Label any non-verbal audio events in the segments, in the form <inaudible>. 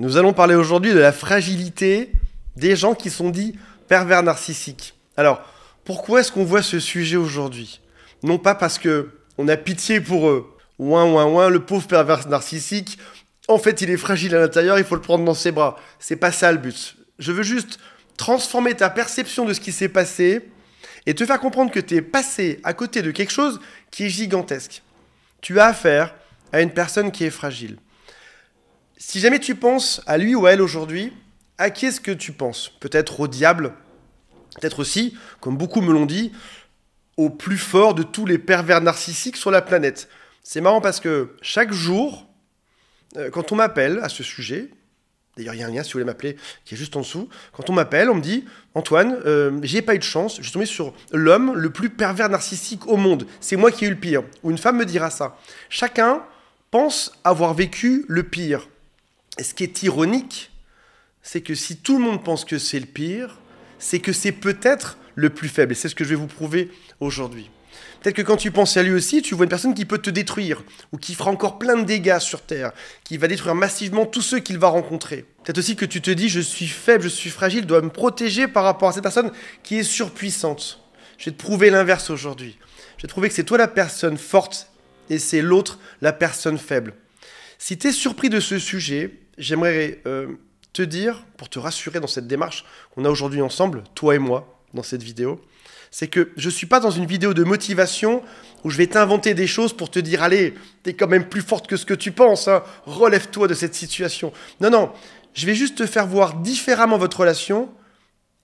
Nous allons parler aujourd'hui de la fragilité des gens qui sont dits pervers narcissiques. Alors, pourquoi est-ce qu'on voit ce sujet aujourd'hui Non pas parce que on a pitié pour eux. Ouin, ouin, ouin, le pauvre pervers narcissique. En fait, il est fragile à l'intérieur, il faut le prendre dans ses bras. C'est pas ça le but. Je veux juste transformer ta perception de ce qui s'est passé et te faire comprendre que tu es passé à côté de quelque chose qui est gigantesque. Tu as affaire à une personne qui est fragile. Si jamais tu penses à lui ou à elle aujourd'hui, à qui est-ce que tu penses Peut-être au diable, peut-être aussi, comme beaucoup me l'ont dit, au plus fort de tous les pervers narcissiques sur la planète. C'est marrant parce que chaque jour, euh, quand on m'appelle à ce sujet, d'ailleurs il y a un lien si vous voulez m'appeler qui est juste en dessous, quand on m'appelle, on me dit Antoine, euh, j'ai pas eu de chance, je suis tombé sur l'homme le plus pervers narcissique au monde, c'est moi qui ai eu le pire. Ou une femme me dira ça. Chacun pense avoir vécu le pire. Et ce qui est ironique, c'est que si tout le monde pense que c'est le pire, c'est que c'est peut-être le plus faible. Et c'est ce que je vais vous prouver aujourd'hui. Peut-être que quand tu penses à lui aussi, tu vois une personne qui peut te détruire, ou qui fera encore plein de dégâts sur Terre, qui va détruire massivement tous ceux qu'il va rencontrer. Peut-être aussi que tu te dis, je suis faible, je suis fragile, je dois me protéger par rapport à cette personne qui est surpuissante. Je vais te prouver l'inverse aujourd'hui. Je vais te prouver que c'est toi la personne forte et c'est l'autre la personne faible. Si tu es surpris de ce sujet, j'aimerais euh, te dire, pour te rassurer dans cette démarche qu'on a aujourd'hui ensemble, toi et moi, dans cette vidéo, c'est que je ne suis pas dans une vidéo de motivation où je vais t'inventer des choses pour te dire, allez, tu es quand même plus forte que ce que tu penses, hein, relève-toi de cette situation. Non, non, je vais juste te faire voir différemment votre relation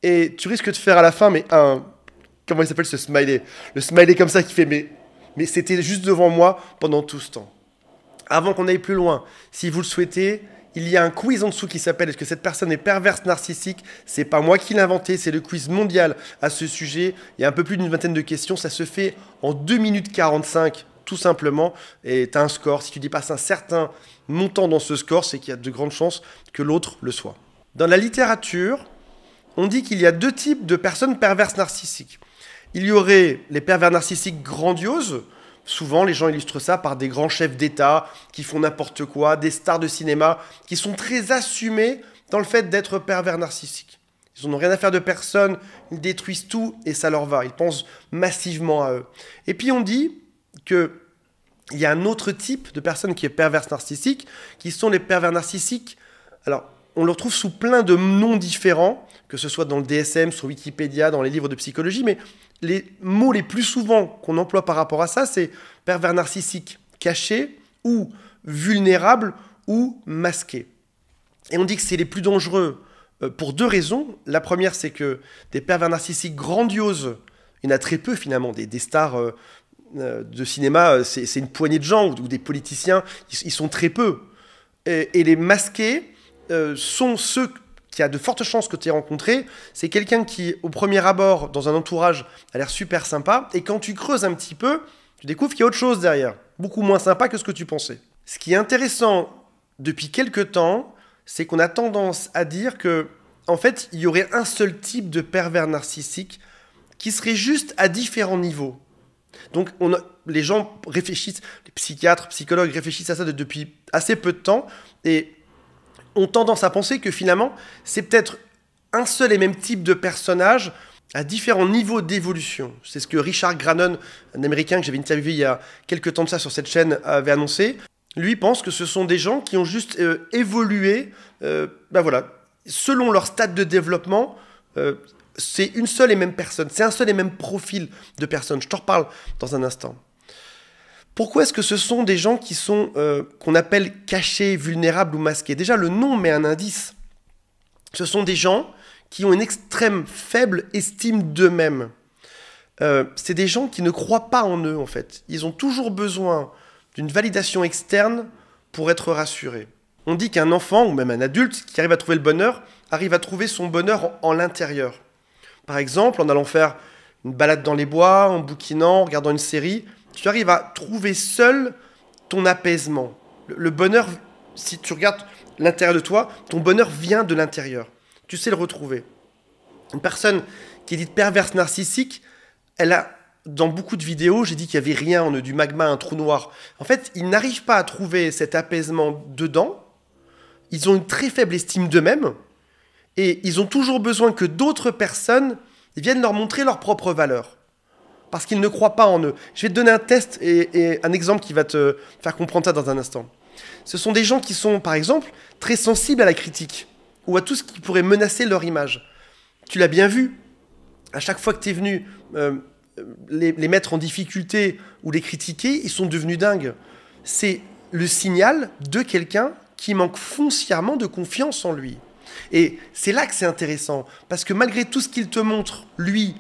et tu risques de faire à la fin, mais un... Comment il s'appelle ce smiley Le smiley comme ça qui fait, mais, mais c'était juste devant moi pendant tout ce temps. Avant qu'on aille plus loin, si vous le souhaitez, il y a un quiz en dessous qui s'appelle Est-ce que cette personne est perverse narcissique C'est pas moi qui l'ai inventé, c'est le quiz mondial à ce sujet. Il y a un peu plus d'une vingtaine de questions. Ça se fait en 2 minutes 45, tout simplement. Et tu as un score. Si tu dépasses un certain montant dans ce score, c'est qu'il y a de grandes chances que l'autre le soit. Dans la littérature, on dit qu'il y a deux types de personnes perverses narcissiques. Il y aurait les pervers narcissiques grandioses, Souvent, les gens illustrent ça par des grands chefs d'État qui font n'importe quoi, des stars de cinéma qui sont très assumés dans le fait d'être pervers narcissiques. Ils n'ont rien à faire de personne, ils détruisent tout et ça leur va. Ils pensent massivement à eux. Et puis on dit que il y a un autre type de personne qui est perverse narcissique, qui sont les pervers narcissiques. Alors, on le retrouve sous plein de noms différents, que ce soit dans le DSM, sur Wikipédia, dans les livres de psychologie, mais les mots les plus souvent qu'on emploie par rapport à ça, c'est pervers narcissique, caché ou vulnérable ou masqué. Et on dit que c'est les plus dangereux euh, pour deux raisons. La première, c'est que des pervers narcissiques grandioses, il y en a très peu finalement, des, stars euh, euh, de cinéma, c'est une poignée de gens, ou, des politiciens, ils, sont très peu. et les masqués, euh, sont ceux qui a de fortes chances que tu aies rencontré, c'est quelqu'un qui, au premier abord, dans un entourage, a l'air super sympa, et quand tu creuses un petit peu, tu découvres qu'il y a autre chose derrière, beaucoup moins sympa que ce que tu pensais. Ce qui est intéressant depuis quelques temps, c'est qu'on a tendance à dire que, en fait, il y aurait un seul type de pervers narcissique qui serait juste à différents niveaux. Donc, on les gens réfléchissent, les psychiatres, psychologues réfléchissent à ça depuis assez peu de temps, et ont tendance à penser que finalement, c'est peut-être un seul et même type de personnage à différents niveaux d'évolution. C'est ce que Richard Granon, un Américain que j'avais interviewé il y a quelques temps de ça sur cette chaîne, avait annoncé. Lui pense que ce sont des gens qui ont juste euh, évolué, euh, ben voilà, selon leur stade de développement, euh, c'est une seule et même personne, c'est un seul et même profil de personne. Je t'en reparle dans un instant. Pourquoi est-ce que ce sont des gens qui sont euh, qu'on appelle cachés, vulnérables ou masqués Déjà, le nom met un indice. Ce sont des gens qui ont une extrême faible estime d'eux-mêmes. Euh, c'est des gens qui ne croient pas en eux, en fait. Ils ont toujours besoin d'une validation externe pour être rassurés. On dit qu'un enfant, ou même un adulte, qui arrive à trouver le bonheur, arrive à trouver son bonheur en, en l'intérieur. Par exemple, en allant faire une balade dans les bois, en bouquinant, en regardant une série, tu arrives à trouver seul ton apaisement. Le, bonheur, si tu regardes l'intérieur de toi, ton bonheur vient de l'intérieur. Tu sais le retrouver. Une personne qui est dite perverse narcissique, elle a, dans beaucoup de vidéos, j'ai dit qu'il n'y avait rien, on du magma, un trou noir. En fait, ils n'arrivent pas à trouver cet apaisement dedans. Ils ont une très faible estime d'eux-mêmes. Et ils ont toujours besoin que d'autres personnes viennent leur montrer leur propre valeur parce qu'ils ne croient pas en eux. Je vais te donner un test et, un exemple qui va te faire comprendre ça dans un instant. Ce sont des gens qui sont, par exemple, très sensibles à la critique ou à tout ce qui pourrait menacer leur image. Tu l'as bien vu. À chaque fois que tu es venu euh, les, mettre en difficulté ou les critiquer, ils sont devenus dingues. C'est le signal de quelqu'un qui manque foncièrement de confiance en lui. Et c'est là que c'est intéressant, parce que malgré tout ce qu'il te montre, lui,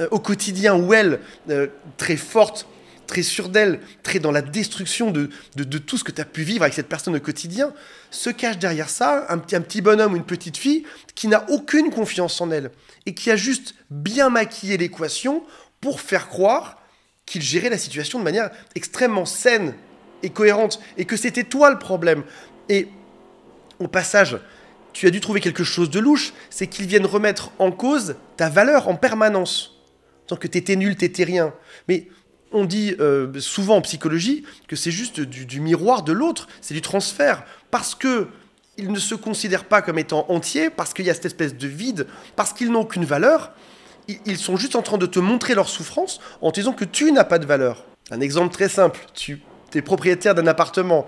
euh, au quotidien où elle, euh, très forte, très sûre d'elle, très dans la destruction de, de, tout ce que tu as pu vivre avec cette personne au quotidien, se cache derrière ça un petit, un petit bonhomme ou une petite fille qui n'a aucune confiance en elle et qui a juste bien maquillé l'équation pour faire croire qu'il gérait la situation de manière extrêmement saine et cohérente et que c'était toi le problème. Et au passage, tu as dû trouver quelque chose de louche, c'est qu'ils viennent remettre en cause ta valeur en permanence que t'étais nul, t'étais rien. Mais on dit euh, souvent en psychologie que c'est juste du, miroir de l'autre, c'est du transfert, parce que ils ne se considèrent pas comme étant entiers, parce qu'il y a cette espèce de vide, parce qu'ils n'ont aucune valeur. Ils sont juste en train de te montrer leur souffrance en te disant que tu n'as pas de valeur. Un exemple très simple, tu es propriétaire d'un appartement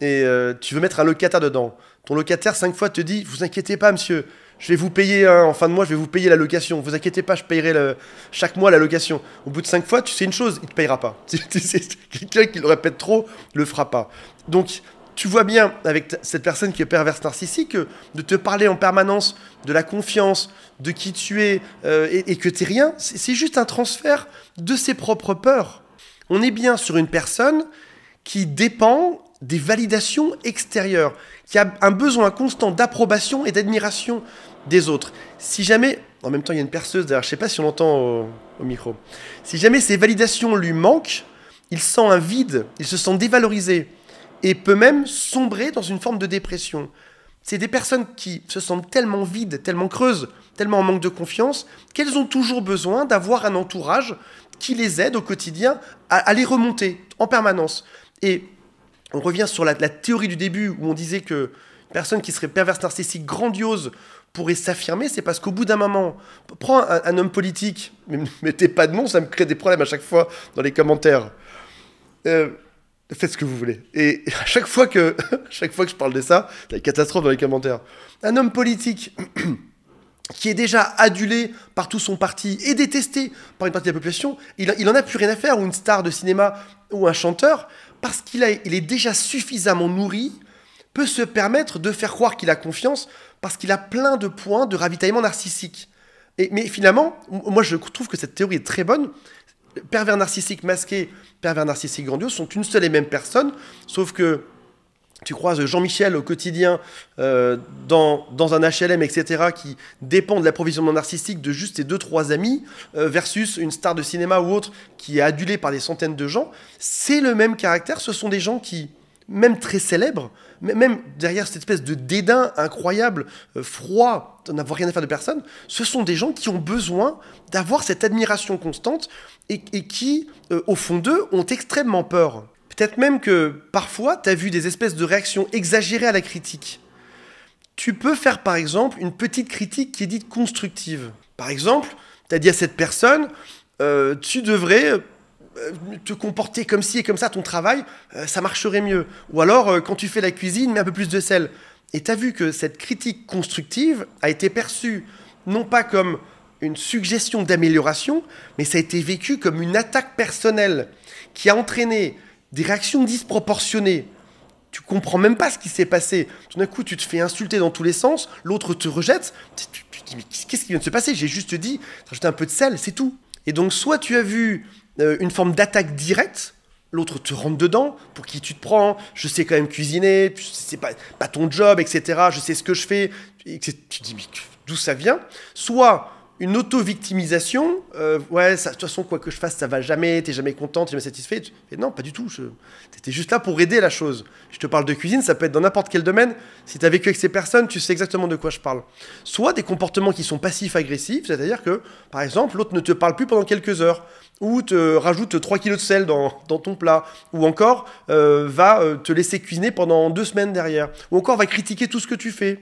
et euh, tu veux mettre un locataire dedans. Ton locataire, cinq fois, te dit, vous inquiétez pas, monsieur, je vais vous payer, en fin de mois, je vais vous payer la location. Vous inquiétez pas, je paierai le, chaque mois la location. Au bout de cinq fois, tu sais une chose, il te payera pas. <laughs> Quelqu'un qui le répète trop, le fera pas. Donc, tu vois bien avec cette personne qui est perverse narcissique que de te parler en permanence de la confiance, de qui tu es euh, et, et, que t'es rien, c'est juste un transfert de ses propres peurs. On est bien sur une personne qui dépend des validations extérieures, qui a un besoin constant d'approbation et d'admiration des autres. Si jamais, en même temps il y a une perceuse derrière, je sais pas si on l'entend au, micro, si jamais ces validations lui manquent, il sent un vide, il se sent dévalorisé et peut même sombrer dans une forme de dépression. C'est des personnes qui se sentent tellement vides, tellement creuses, tellement en manque de confiance, qu'elles ont toujours besoin d'avoir un entourage qui les aide au quotidien à, les remonter en permanence. Et on revient sur la, théorie du début où on disait que personne qui serait perverse, narcissique, grandiose pourrait s'affirmer, c'est parce qu'au bout d'un moment, prends un, homme politique, <laughs> mais mettez pas de nom, ça me crée des problèmes à chaque fois dans les commentaires. Euh, faites ce que vous voulez. Et <laughs> à chaque fois que, <laughs> chaque fois que je parle de ça, il y a catastrophe dans les commentaires. Un homme politique <clears throat> qui est déjà adulé par tout son parti et détesté par une partie de la population, il, il en a plus rien à faire, ou une star de cinéma, ou un chanteur, parce qu'il il est déjà suffisamment nourri peut se permettre de faire croire qu'il a confiance parce qu'il a plein de points de ravitaillement narcissique. Et, mais finalement, moi je trouve que cette théorie est très bonne. Pervers narcissique masqué, pervers narcissique grandiose sont une seule et même personne, sauf que tu croises Jean-Michel au quotidien euh, dans, dans, un HLM, etc., qui dépend de l'approvisionnement narcissique de juste ses deux, trois amis, euh, versus une star de cinéma ou autre qui est adulée par des centaines de gens, c'est le même caractère. Ce sont des gens qui, même très célèbres, même derrière cette espèce de dédain incroyable, euh, froid, froid, n'avoir rien à faire de personne, ce sont des gens qui ont besoin d'avoir cette admiration constante et, qui, euh, au fond d'eux, ont extrêmement peur. Peut-être même que parfois, tu as vu des espèces de réactions exagérées à la critique. Tu peux faire par exemple une petite critique qui est dite constructive. Par exemple, tu as dit à cette personne, euh, tu devrais euh, te comporter comme si et comme ça ton travail, euh, ça marcherait mieux. Ou alors, euh, quand tu fais la cuisine, mets un peu plus de sel. Et tu as vu que cette critique constructive a été perçue non pas comme une suggestion d'amélioration, mais ça a été vécu comme une attaque personnelle qui a entraîné des réactions disproportionnées. Tu comprends même pas ce qui s'est passé. Tout d'un coup, tu te fais insulter dans tous les sens, l'autre te rejette. Tu te dis, mais qu'est-ce qui vient de se passer J'ai juste dit, rajouté un peu de sel, c'est tout. Et donc, soit tu as vu euh, une forme d'attaque directe. L'autre te rentre dedans, pour qui tu te prends, je sais quand même cuisiner, c'est pas, pas ton job, etc., je sais ce que je fais, et tu te dis, mais d'où ça vient Soit une auto-victimisation. Euh, ouais, de toute façon, quoi que je fasse, ça va jamais, t'es jamais content, t'es jamais satisfait. Et non, pas du tout. T'étais juste là pour aider la chose. Je te parle de cuisine, ça peut être dans n'importe quel domaine. Si t'as vécu avec ces personnes, tu sais exactement de quoi je parle. Soit des comportements qui sont passifs-agressifs, c'est-à-dire que, par exemple, l'autre ne te parle plus pendant quelques heures, ou te rajoute 3 kilos de sel dans, ton plat, ou encore euh, va euh, te laisser cuisiner pendant deux semaines derrière, ou encore va critiquer tout ce que tu fais.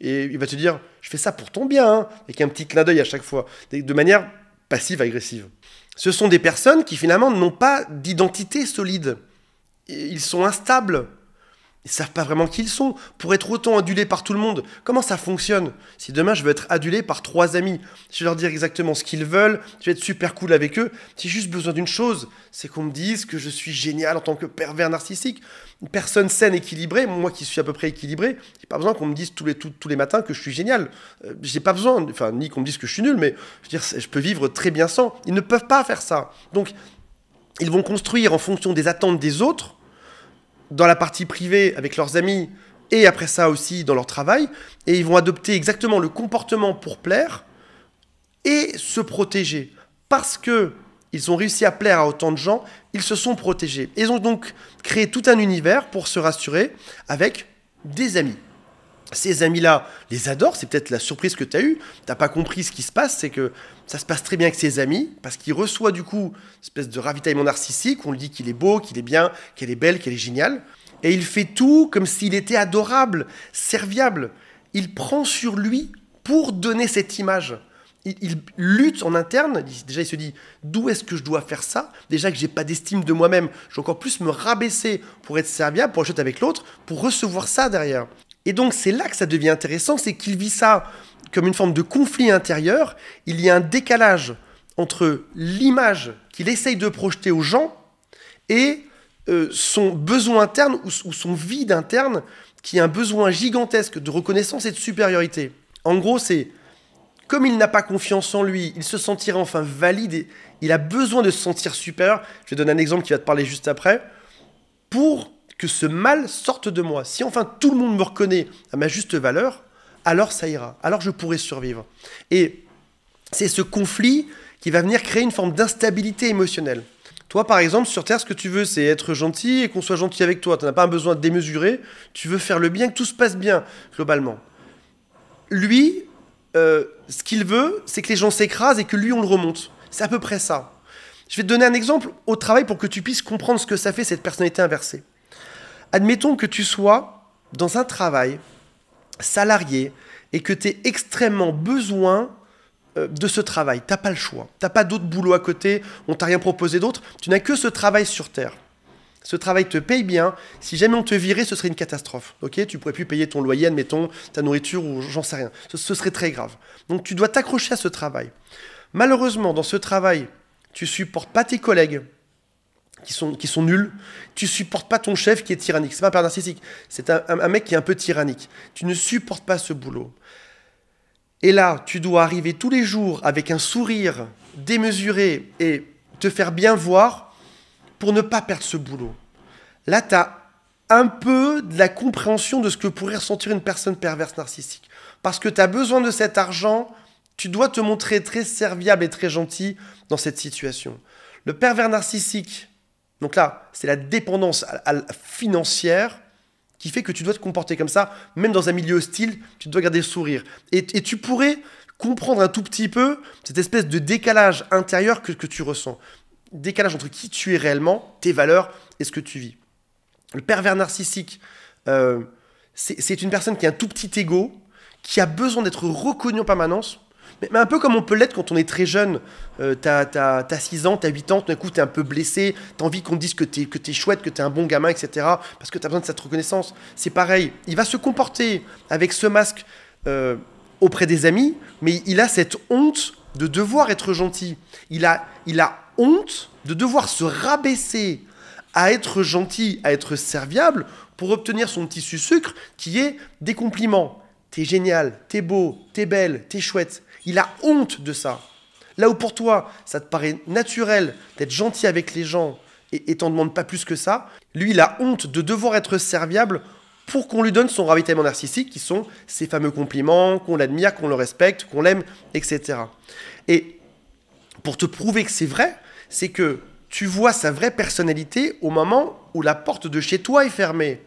Et il va te dire, je fais ça pour ton bien, hein. avec un petit clin d'œil à chaque fois, de manière passive-agressive. Ce sont des personnes qui finalement n'ont pas d'identité solide. Ils sont instables ils savent pas vraiment qui ils sont. Pour être autant adulés par tout le monde, comment ça fonctionne Si demain je veux être adulé par trois amis, je vais leur dire exactement ce qu'ils veulent, je vais être super cool avec eux. J'ai juste besoin d'une chose, c'est qu'on me dise que je suis génial en tant que pervers narcissique. Une personne saine, équilibrée, moi qui suis à peu près équilibré, j'ai pas besoin qu'on me dise tous les, tous les matins que je suis génial. Je euh, j'ai pas besoin, enfin ni qu'on me dise que je suis nul, mais je veux dire, je peux vivre très bien sans. Ils ne peuvent pas faire ça. Donc ils vont construire en fonction des attentes des autres dans la partie privée avec leurs amis et après ça aussi dans leur travail. Et ils vont adopter exactement le comportement pour plaire et se protéger. Parce que ils ont réussi à plaire à autant de gens, ils se sont protégés. Ils ont donc créé tout un univers pour se rassurer avec des amis ces amis-là les adorent, c'est peut-être la surprise que tu as eue, t'as pas compris ce qui se passe, c'est que ça se passe très bien avec ses amis, parce qu'il reçoit du coup une espèce de ravitaillement narcissique, on lui dit qu'il est beau, qu'il est bien, qu'elle est belle, qu'elle est géniale, et il fait tout comme s'il était adorable, serviable. Il prend sur lui pour donner cette image. Il, lutte en interne, déjà il se dit d'où est-ce que je dois faire ça Déjà que j'ai pas d'estime de moi-même, je vais encore plus me rabaisser pour être serviable, pour acheter avec l'autre, pour recevoir ça derrière. Et donc c'est là que ça devient intéressant, c'est qu'il vit ça comme une forme de conflit intérieur, il y a un décalage entre l'image qu'il essaye de projeter aux gens et euh, son besoin interne ou, son vide interne qui est un besoin gigantesque de reconnaissance et de supériorité. En gros, c'est comme il n'a pas confiance en lui, il se sentira enfin valide et il a besoin de se sentir supérieur. Je vais donner un exemple qui va te parler juste après. Pour que ce mal sorte de moi. Si enfin tout le monde me reconnaît à ma juste valeur, alors ça ira, alors je pourrai survivre. Et c'est ce conflit qui va venir créer une forme d'instabilité émotionnelle. Toi, par exemple, sur Terre, ce que tu veux, c'est être gentil et qu'on soit gentil avec toi. Tu n'as pas un besoin de démesurer. Tu veux faire le bien, que tout se passe bien, globalement. Lui, euh, ce qu'il veut, c'est que les gens s'écrasent et que lui, on le remonte. C'est à peu près ça. Je vais te donner un exemple au travail pour que tu puisses comprendre ce que ça fait cette personnalité inversée. Admettons que tu sois dans un travail salarié et que tu aies extrêmement besoin euh, de ce travail. T'as pas le choix. T'as pas d'autre boulot à côté. On t'a rien proposé d'autre. Tu n'as que ce travail sur terre. Ce travail te paye bien. Si jamais on te virait, ce serait une catastrophe. Ok, tu pourrais plus payer ton loyer, admettons, ta nourriture ou j'en sais rien. Ce, serait très grave. Donc tu dois t'accrocher à ce travail. Malheureusement, dans ce travail, tu supportes pas tes collègues, qui sont, qui sont nuls. Tu supportes pas ton chef qui est tyrannique. C'est pas un père narcissique. C'est un, mec qui est un peu tyrannique. Tu ne supportes pas ce boulot. Et là, tu dois arriver tous les jours avec un sourire démesuré et te faire bien voir pour ne pas perdre ce boulot. Là, tu as un peu de la compréhension de ce que pourrait ressentir une personne perverse narcissique. Parce que tu as besoin de cet argent, tu dois te montrer très serviable et très gentil dans cette situation. Le pervers narcissique donc là, c'est la dépendance financière qui fait que tu dois te comporter comme ça, même dans un milieu hostile, tu dois garder le sourire. Et, tu pourrais comprendre un tout petit peu cette espèce de décalage intérieur que, tu ressens. Décalage entre qui tu es réellement, tes valeurs et ce que tu vis. Le pervers narcissique, euh, c'est une personne qui a un tout petit ego, qui a besoin d'être reconnu en permanence mais, un peu comme on peut l'être quand on est très jeune. Euh, t'as 6 ans, t'as 8 ans, tout d'un coup t'es un peu blessé, t'as envie qu'on te dise que t'es es chouette, que t'es un bon gamin, etc. Parce que t'as besoin de cette reconnaissance. C'est pareil, il va se comporter avec ce masque euh, auprès des amis, mais il a cette honte de devoir être gentil. Il a, il a honte de devoir se rabaisser à être gentil, à être serviable pour obtenir son petit sucre qui est des compliments. T'es génial, t'es beau, t'es belle, t'es chouette. Il a honte de ça. Là où pour toi, ça te paraît naturel d'être gentil avec les gens et, t'en demande pas plus que ça, lui, il a honte de devoir être serviable pour qu'on lui donne son ravitaillement narcissique, qui sont ses fameux compliments, qu'on l'admire, qu'on le respecte, qu'on l'aime, etc. Et pour te prouver que c'est vrai, c'est que tu vois sa vraie personnalité au moment où la porte de chez toi est fermée.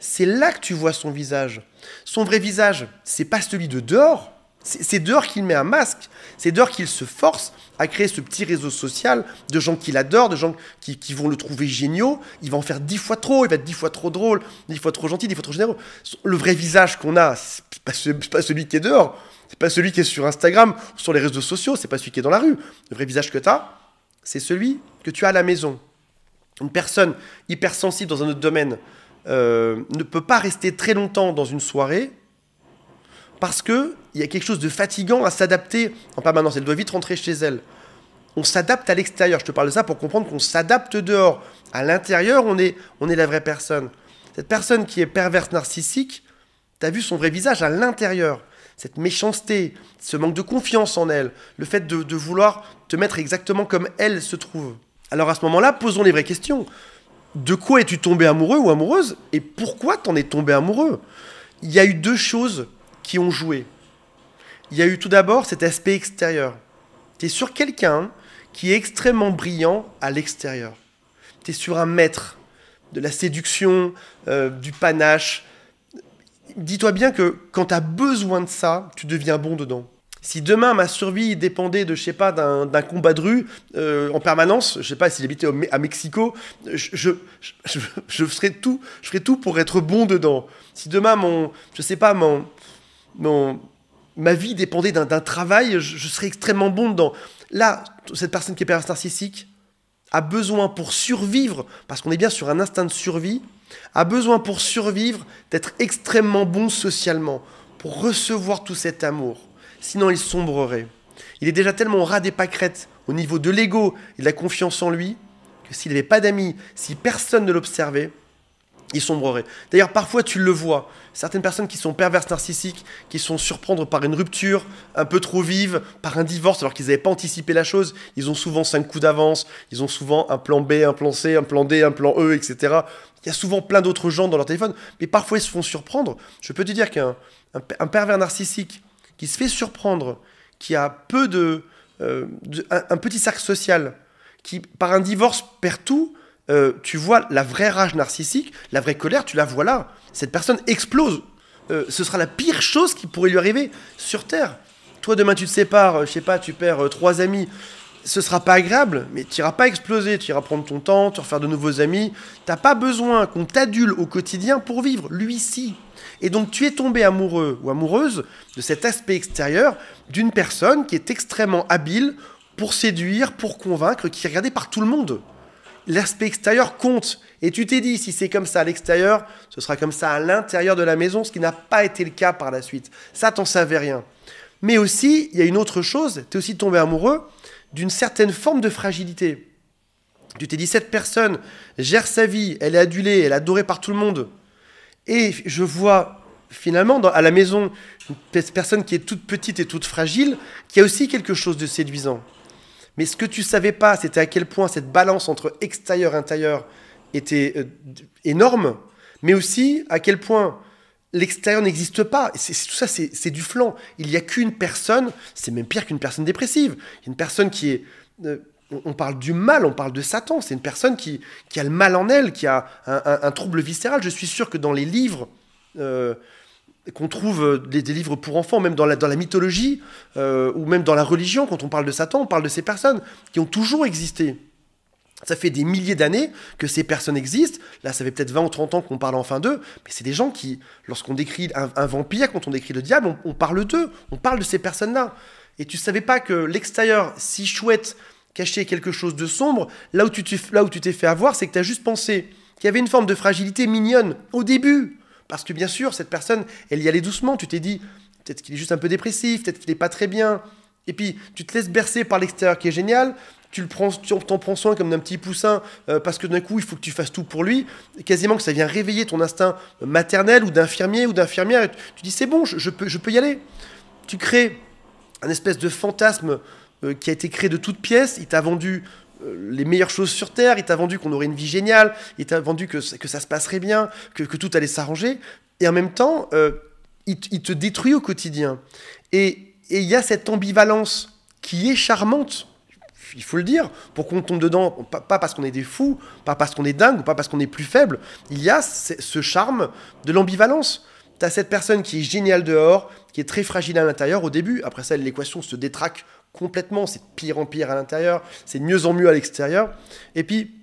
C'est là que tu vois son visage. Son vrai visage, c'est pas celui de dehors, c'est dehors qu'il met un masque, c'est dehors qu'il se force à créer ce petit réseau social de gens qu'il adore, de gens qui, vont le trouver géniaux. Il va en faire dix fois trop, il va être dix fois trop drôle, dix fois trop gentil, dix fois trop généreux. Le vrai visage qu'on a, c'est pas, pas celui qui est dehors, c'est pas celui qui est sur Instagram, sur les réseaux sociaux, c'est pas celui qui est dans la rue. Le vrai visage que tu as, c'est celui que tu as à la maison. Une personne hypersensible dans un autre domaine euh, ne peut pas rester très longtemps dans une soirée parce qu'il y a quelque chose de fatigant à s'adapter en permanence. Elle doit vite rentrer chez elle. On s'adapte à l'extérieur. Je te parle de ça pour comprendre qu'on s'adapte dehors. À l'intérieur, on est, on est la vraie personne. Cette personne qui est perverse narcissique, tu as vu son vrai visage à l'intérieur. Cette méchanceté, ce manque de confiance en elle, le fait de, de vouloir te mettre exactement comme elle se trouve. Alors à ce moment-là, posons les vraies questions. De quoi es-tu tombé amoureux ou amoureuse et pourquoi t'en es tombé amoureux Il y a eu deux choses qui ont joué. Il y a eu tout d'abord cet aspect extérieur. Tu es sur quelqu'un qui est extrêmement brillant à l'extérieur. Tu es sur un maître de la séduction, euh, du panache. Dis-toi bien que quand tu as besoin de ça, tu deviens bon dedans. Si demain ma survie dépendait de, je sais pas, d'un combat de rue euh, en permanence, je sais pas, s'il habitait à Mexico, je, je, ferais tout, je ferais tout pour être bon dedans. Si demain mon, je sais pas, mon, mon, ma vie dépendait d'un travail, je, serais extrêmement bon dedans. Là, cette personne qui est narcissique a besoin pour survivre, parce qu'on est bien sur un instinct de survie, a besoin pour survivre d'être extrêmement bon socialement, pour recevoir tout cet amour. Sinon, il sombrerait. Il est déjà tellement ras des pâquerettes au niveau de l'ego et de la confiance en lui que s'il n'avait pas d'amis, si personne ne l'observait, ils sombreraient. D'ailleurs, parfois tu le vois, certaines personnes qui sont perverses narcissiques, qui sont surprendre par une rupture un peu trop vive, par un divorce alors qu'ils n'avaient pas anticipé la chose, ils ont souvent cinq coups d'avance, ils ont souvent un plan B, un plan C, un plan D, un plan E, etc. Il y a souvent plein d'autres gens dans leur téléphone, mais parfois ils se font surprendre. Je peux te dire qu'un un, pervers narcissique qui se fait surprendre, qui a peu de, euh, un, petit cercle social, qui par un divorce perd tout, euh, tu vois la vraie rage narcissique, la vraie colère, tu la vois là. Cette personne explose. Euh, ce sera la pire chose qui pourrait lui arriver sur Terre. Toi, demain, tu te sépares, euh, je sais pas, tu perds trois amis. Ce sera pas agréable, mais tu iras pas exploser, tu iras prendre ton temps, vas refaire de nouveaux amis. T'as pas besoin qu'on t'adule au quotidien pour vivre, lui si. Et donc tu es tombé amoureux ou amoureuse de cet aspect extérieur d'une personne qui est extrêmement habile pour séduire, pour convaincre, qui est regardée par tout le monde l'aspect extérieur compte. Et tu t'es dit, si c'est comme ça à l'extérieur, ce sera comme ça à l'intérieur de la maison, ce qui n'a pas été le cas par la suite. Ça, t'en savais rien. Mais aussi, il y a une autre chose, tu es aussi tombé amoureux d'une certaine forme de fragilité. Tu t'es dit, cette personne gère sa vie, elle est adulée, elle est adorée par tout le monde. Et je vois finalement à la maison une personne qui est toute petite et toute fragile, qui a aussi quelque chose de séduisant. Mais ce que tu savais pas, c'était à quel point cette balance entre extérieur et intérieur était euh, énorme, mais aussi à quel point l'extérieur n'existe pas. tout ça, c'est, du flanc. Il n'y a qu'une personne, c'est même pire qu'une personne dépressive. une personne qui est... Euh, on parle du mal, on parle de Satan. C'est une personne qui, a le mal en elle, qui a un, trouble viscéral. Je suis sûr que dans les livres... Euh, qu'on trouve euh, des, livres pour enfants, même dans la, mythologie, euh, ou même dans la religion, quand on parle de Satan, on parle de ces personnes qui ont toujours existé. Ça fait des milliers d'années que ces personnes existent. Là, ça fait peut-être 20 ou 30 ans qu'on parle enfin d'eux, mais c'est des gens qui, lorsqu'on décrit un, vampire, quand on décrit le diable, on, parle d'eux, on parle de ces personnes-là. Et tu savais pas que l'extérieur, si chouette, cachait quelque chose de sombre, là où tu, là où tu t'es fait avoir, c'est que tu as juste pensé qu'il y avait une forme de fragilité mignonne au début parce que bien sûr, cette personne, elle y allait doucement. Tu t'es dit, peut-être qu'il est juste un peu dépressif, peut-être qu'il n'est pas très bien. Et puis, tu te laisses bercer par l'extérieur qui est génial. Tu le prends, t'en prends soin comme d'un petit poussin euh, parce que d'un coup, il faut que tu fasses tout pour lui. quasiment que ça vient réveiller ton instinct maternel ou d'infirmier ou d'infirmière. Tu dis, c'est bon, je, peux, je peux y aller. Tu crées un espèce de fantasme euh, qui a été créé de toutes pièces. Il t'a vendu euh, les meilleures choses sur Terre, il t'a vendu qu'on aurait une vie géniale, il t'a vendu que, ça se passerait bien, que, tout allait s'arranger, et en même temps, euh, il, te détruit au quotidien. Et il y a cette ambivalence qui est charmante, il faut le dire, pour qu'on tombe dedans, pas, parce qu'on est des fous, pas parce qu'on est dingue, pas parce qu'on est plus faible, il y a ce charme de l'ambivalence. T'as cette personne qui est géniale dehors, qui est très fragile à l'intérieur au début. Après ça, l'équation se détraque complètement, c'est pire en pire à l'intérieur, c'est mieux en mieux à l'extérieur. Et puis,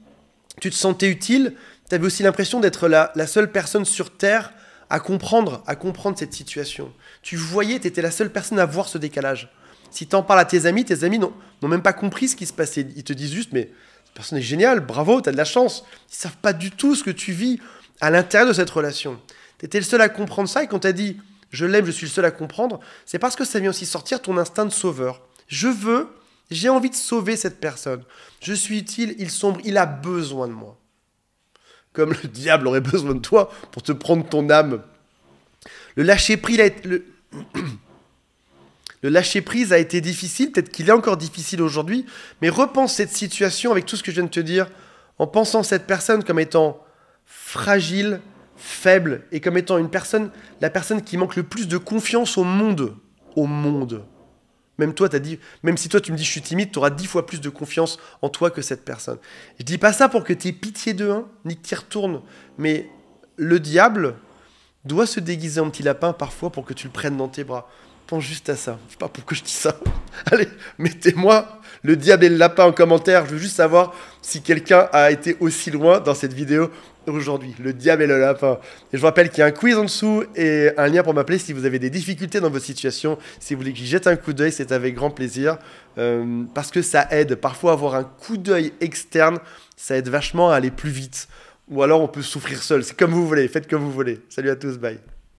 tu te sentais utile, tu avais aussi l'impression d'être la, seule personne sur Terre à comprendre, à comprendre cette situation. Tu voyais, tu étais la seule personne à voir ce décalage. Si tu en parles à tes amis, tes amis n'ont même pas compris ce qui se passait. Ils te disent juste, mais cette personne est géniale, bravo, tu as de la chance. Ils savent pas du tout ce que tu vis à l'intérieur de cette relation. Tu étais le seul à comprendre ça et quand tu as dit, je l'aime, je suis le seul à comprendre, c'est parce que ça vient aussi sortir ton instinct de sauveur. Je veux, j'ai envie de sauver cette personne. Je suis utile, il sombre, il a besoin de moi. Comme le <laughs> diable aurait besoin de toi pour te prendre ton âme. Le lâcher prise, le... <clears throat> a été difficile, peut-être qu'il est encore difficile aujourd'hui, mais repense cette situation avec tout ce que je viens de te dire, en pensant cette personne comme étant fragile, faible, et comme étant une personne, la personne qui manque le plus de confiance au monde, au monde. Même toi, as dit, même si toi tu me dis je suis timide, tu auras dix fois plus de confiance en toi que cette personne. Je dis pas ça pour que tu aies pitié de un, ni que tu retournes, mais le diable doit se déguiser en petit lapin parfois pour que tu le prennes dans tes bras pense juste à ça. Je sais pas pourquoi je dis ça. <laughs> Allez, mettez-moi le diable et le lapin en commentaire. Je veux juste savoir si quelqu'un a été aussi loin dans cette vidéo aujourd'hui. Le diable et le lapin. Et je vous rappelle qu'il y a un quiz en dessous et un lien pour m'appeler si vous avez des difficultés dans votre situation. Si vous voulez que jette un coup d'œil, c'est avec grand plaisir. Euh, parce que ça aide. Parfois, avoir un coup d'œil externe, ça aide vachement à aller plus vite. Ou alors, on peut souffrir seul. C'est comme vous voulez. Faites comme vous voulez. Salut à tous. Bye.